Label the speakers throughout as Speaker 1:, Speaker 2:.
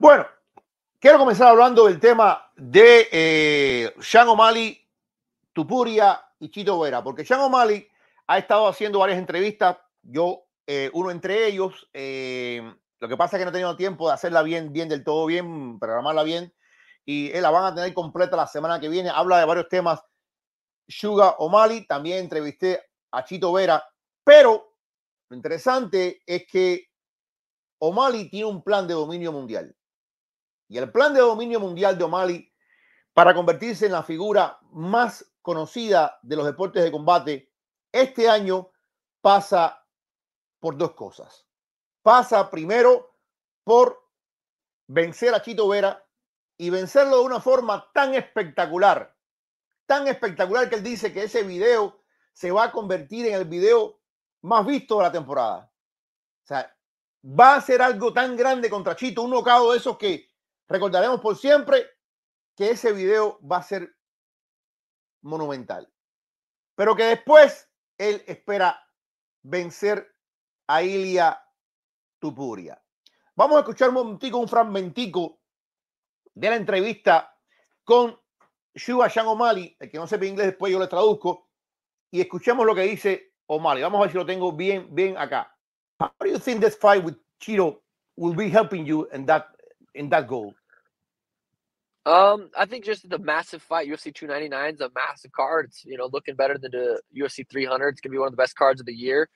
Speaker 1: Bueno, quiero comenzar hablando del tema de eh, Sean O'Malley, Tupuria y Chito Vera, porque Sean O'Malley ha estado haciendo varias entrevistas, yo, eh, uno entre ellos, eh, lo que pasa es que no he tenido tiempo de hacerla bien, bien del todo bien, programarla bien, y eh, la van a tener completa la semana que viene, habla de varios temas. Suga O'Malley, también entrevisté a Chito Vera, pero lo interesante es que O'Malley tiene un plan de dominio mundial y el plan de dominio mundial de O'Malley para convertirse en la figura más conocida de los deportes de combate, este año pasa por dos cosas. Pasa primero por vencer a Chito Vera y vencerlo de una forma tan espectacular, tan espectacular que él dice que ese video se va a convertir en el video más visto de la temporada. O sea, va a ser algo tan grande contra Chito, un locado de esos que Recordaremos por siempre que ese video va a ser monumental. Pero que después él espera vencer a Ilia Tupuria. Vamos a escuchar un fragmento un fragmentico de la entrevista con Shiva Shang O'Malley, el que no sepa inglés, después yo le traduzco, y escuchemos lo que dice O'Malley. Vamos a ver si lo tengo bien, bien acá. How do you think this fight with Chiro will be helping you in that, in that goal?
Speaker 2: Um, I think just the massive fight UFC 299 is a massive card. It's you know looking better than the UFC 300. It's gonna be one of the best cards of the year.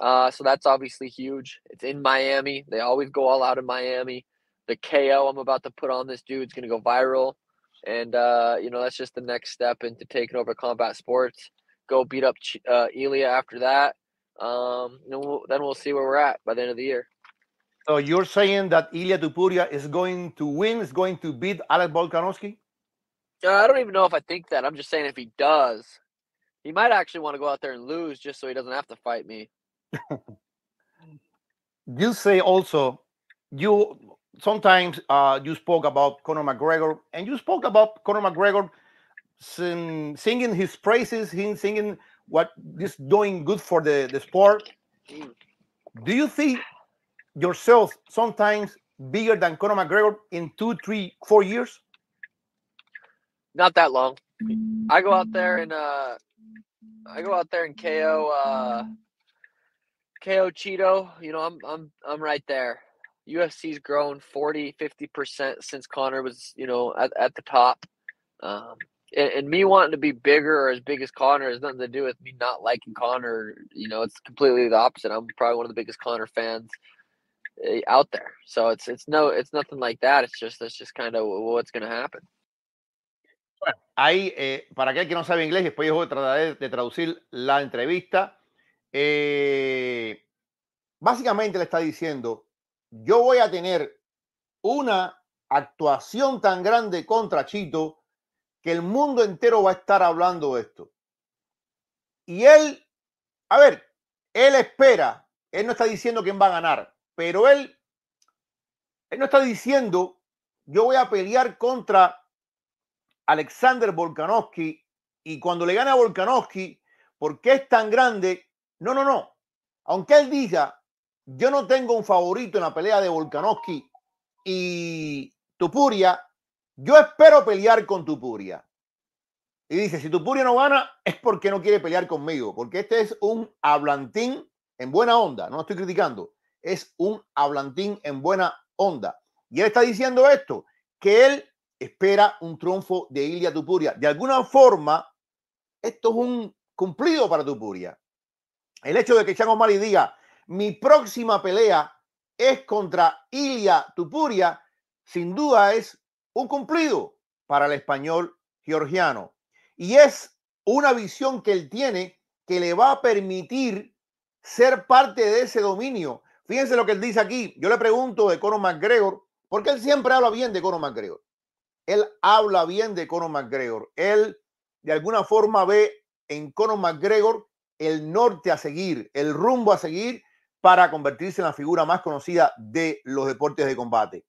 Speaker 2: Uh, so that's obviously huge. It's in Miami. They always go all out in Miami. The KO I'm about to put on this dude is gonna go viral, and uh, you know that's just the next step into taking over combat sports. Go beat up uh, Elia after that. Um, then we'll see where we're at by the end of the year.
Speaker 1: So you're saying that Ilya Tupuria is going to win, is going to beat Alex Volkanovski?
Speaker 2: Uh, I don't even know if I think that. I'm just saying if he does, he might actually want to go out there and lose just so he doesn't have to fight me.
Speaker 1: you say also you sometimes uh, you spoke about Conor McGregor, and you spoke about Conor McGregor sing, singing his praises, him singing what is doing good for the, the sport. Mm. Do you think yourself sometimes bigger than Conor McGregor in two, three, four years?
Speaker 2: Not that long. I go out there and uh, I go out there and KO uh, KO Cheeto. You know, I'm I'm I'm right there. UFC's grown 40, 50% since Connor was, you know, at, at the top. Um, and, and, me wanting to be bigger or as big as Connor has nothing to do with me not liking Connor. You know, it's completely the opposite. I'm probably one of the biggest Connor fans Eh, out there. So it's it's no it's nothing like that. It's just just kind of what's going to happen.
Speaker 1: Bueno, ahí, eh, para aquel que no sabe inglés, después yo tratar de traducir la entrevista. Eh, básicamente le está diciendo, yo voy a tener una actuación tan grande contra Chito que el mundo entero va a estar hablando de esto. Y él, a ver, él espera, él no está diciendo quién va a ganar, pero él, él no está diciendo, yo voy a pelear contra Alexander Volkanovski y cuando le gane a Volkanovski, porque es tan grande? No, no, no. Aunque él diga, yo no tengo un favorito en la pelea de Volkanovski y Tupuria, yo espero pelear con Tupuria. Y dice, si Tupuria no gana, es porque no quiere pelear conmigo, porque este es un hablantín en buena onda, no estoy criticando es un hablantín en buena onda. Y él está diciendo esto, que él espera un triunfo de Ilia Tupuria. De alguna forma, esto es un cumplido para Tupuria. El hecho de que Chango Mali diga, mi próxima pelea es contra Ilia Tupuria, sin duda es un cumplido para el español georgiano. Y es una visión que él tiene que le va a permitir ser parte de ese dominio, Fíjense lo que él dice aquí. Yo le pregunto de Conor McGregor, porque él siempre habla bien de Conor McGregor. Él habla bien de Conor McGregor. Él de alguna forma ve en Conor McGregor el norte a seguir, el rumbo a seguir para convertirse en la figura más conocida de los deportes de combate.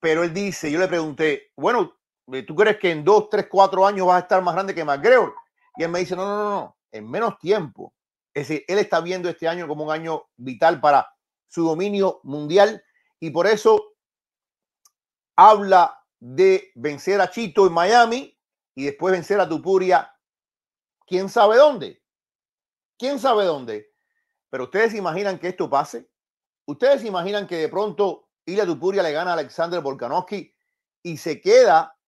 Speaker 1: Pero él dice, yo le pregunté, bueno, eh, ¿tú crees que en dos, tres, cuatro años vas a estar más grande que McGregor? Y él me dice, no, no, no, no, en menos tiempo. Es decir, él está viendo este año como un año vital para su dominio mundial y por eso habla de vencer a Chito en Miami y después vencer a Tupuria, quién sabe dónde, quién sabe dónde. Pero ustedes imaginan que esto pase, ustedes imaginan que de pronto Ilya Tupuria le gana a Alexander Volkanovski y se queda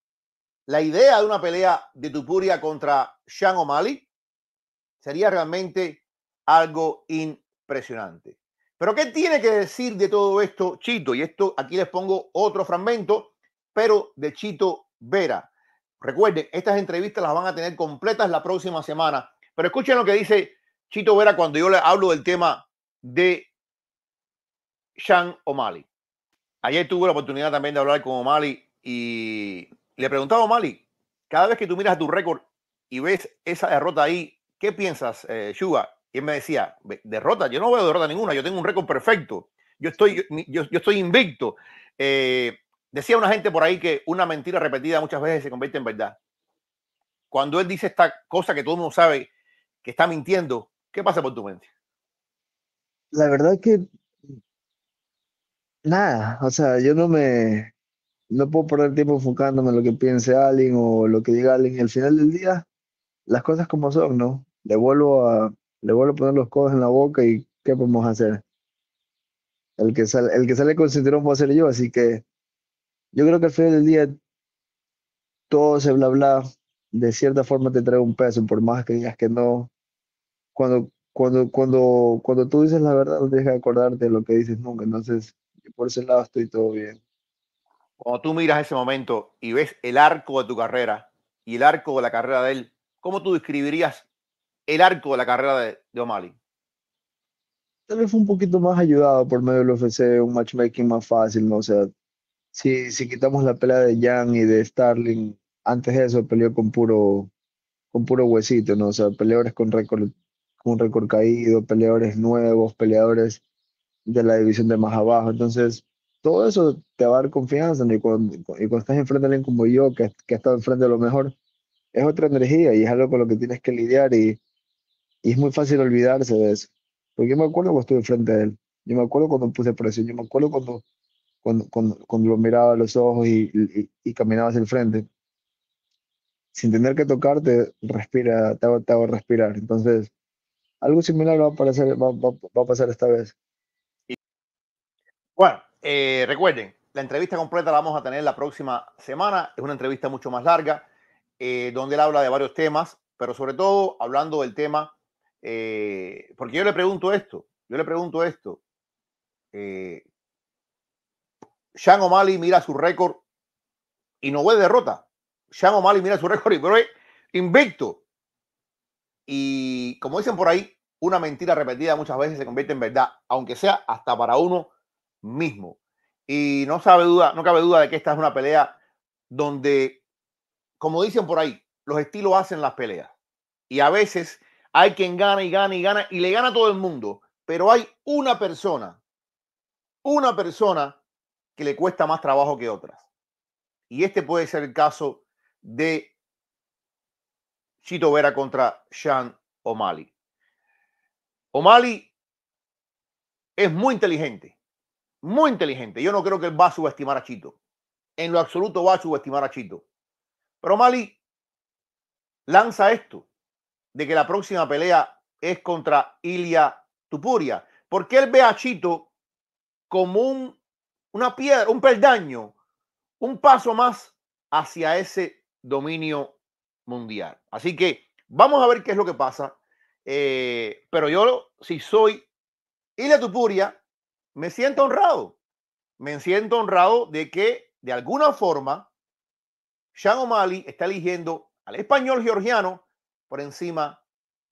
Speaker 1: la idea de una pelea de Tupuria contra Sean O'Malley. Sería realmente algo impresionante. Pero ¿qué tiene que decir de todo esto Chito? Y esto aquí les pongo otro fragmento, pero de Chito Vera. Recuerden, estas entrevistas las van a tener completas la próxima semana. Pero escuchen lo que dice Chito Vera cuando yo le hablo del tema de Sean O'Malley. Ayer tuve la oportunidad también de hablar con O'Malley y le preguntaba a O'Malley, cada vez que tú miras tu récord y ves esa derrota ahí, ¿qué piensas, eh, Shuga y él me decía, derrota, yo no veo derrota ninguna, yo tengo un récord perfecto, yo estoy, yo, estoy invicto. Eh, decía una gente por ahí que una mentira repetida muchas veces se convierte en verdad. Cuando él dice esta cosa que todo el mundo sabe que está mintiendo, ¿qué pasa por tu mente?
Speaker 3: La verdad es que nada, o sea, yo no me, no puedo perder tiempo enfocándome en lo que piense alguien o lo que diga alguien. Al final del día, las cosas como son, ¿no? devuelvo a, le vuelvo a poner los codos en la boca y ¿qué podemos hacer? El que sale, el que sale a ser yo, así que yo creo que al final del día todo ese bla bla de cierta forma te trae un peso, por más que digas que no. Cuando, cuando, cuando, cuando tú dices la verdad, no tienes que acordarte de lo que dices nunca, entonces por ese lado estoy
Speaker 1: todo bien. Cuando tú miras ese momento y ves el arco de tu carrera y el arco de la carrera de él, ¿cómo tú describirías el arco de la carrera de, O'Malley?
Speaker 3: Tal vez fue un poquito más ayudado por medio del UFC, un matchmaking más fácil, ¿no? O sea, si, si quitamos la pelea de Jan y de Starling, antes de eso peleó con puro, con puro huesito, ¿no? O sea, peleadores con récord, récord caído, peleadores nuevos, peleadores de la división de más abajo. Entonces, todo eso te va a dar confianza, ¿no? Y cuando, estás enfrente de alguien como yo, que, que ha estado enfrente de lo mejor, es otra energía y es algo con lo que tienes que lidiar y y es muy fácil olvidarse de eso. Porque yo me acuerdo cuando estuve frente a él. Yo me acuerdo cuando puse presión. Yo me acuerdo cuando, cuando, cuando, cuando lo miraba a los ojos y, y, caminaba hacia el frente. Sin tener que tocarte, respira, te hago, respirar. Entonces, algo similar va a, pasar, va, a pasar esta vez.
Speaker 1: Bueno, eh, recuerden, la entrevista completa la vamos a tener la próxima semana. Es una entrevista mucho más larga, eh, donde él habla de varios temas, pero sobre todo hablando del tema eh, porque yo le pregunto esto, yo le pregunto esto. Eh, Sean O'Malley mira su récord y no ve derrota. Sean O'Malley mira su récord y es invicto. Y como dicen por ahí, una mentira repetida muchas veces se convierte en verdad, aunque sea hasta para uno mismo. Y no, sabe duda, no cabe duda de que esta es una pelea donde, como dicen por ahí, los estilos hacen las peleas. Y a veces hay quien gana y gana y gana y le gana a todo el mundo. Pero hay una persona, una persona que le cuesta más trabajo que otras. Y este puede ser el caso de Chito Vera contra Sean O'Malley. O'Malley es muy inteligente, muy inteligente. Yo no creo que él va a subestimar a Chito. En lo absoluto va a subestimar a Chito. Pero O'Malley lanza esto de que la próxima pelea es contra Ilia Tupuria. Porque él ve a Chito como un, una piedra, un peldaño, un paso más hacia ese dominio mundial. Así que vamos a ver qué es lo que pasa. Eh, pero yo, si soy Ilia Tupuria, me siento honrado. Me siento honrado de que de alguna forma Sean O'Malley está eligiendo al español georgiano por encima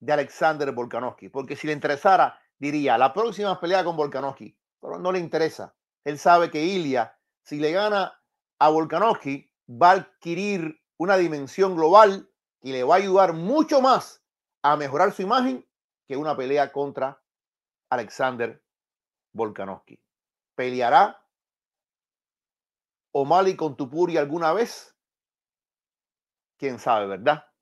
Speaker 1: de Alexander Volkanovski, porque si le interesara, diría, la próxima pelea con Volkanovski, pero no le interesa. Él sabe que Ilia, si le gana a Volkanovski, va a adquirir una dimensión global y le va a ayudar mucho más a mejorar su imagen que una pelea contra Alexander Volkanovski. ¿Peleará O'Malley con Tupuri alguna vez? ¿Quién sabe, verdad?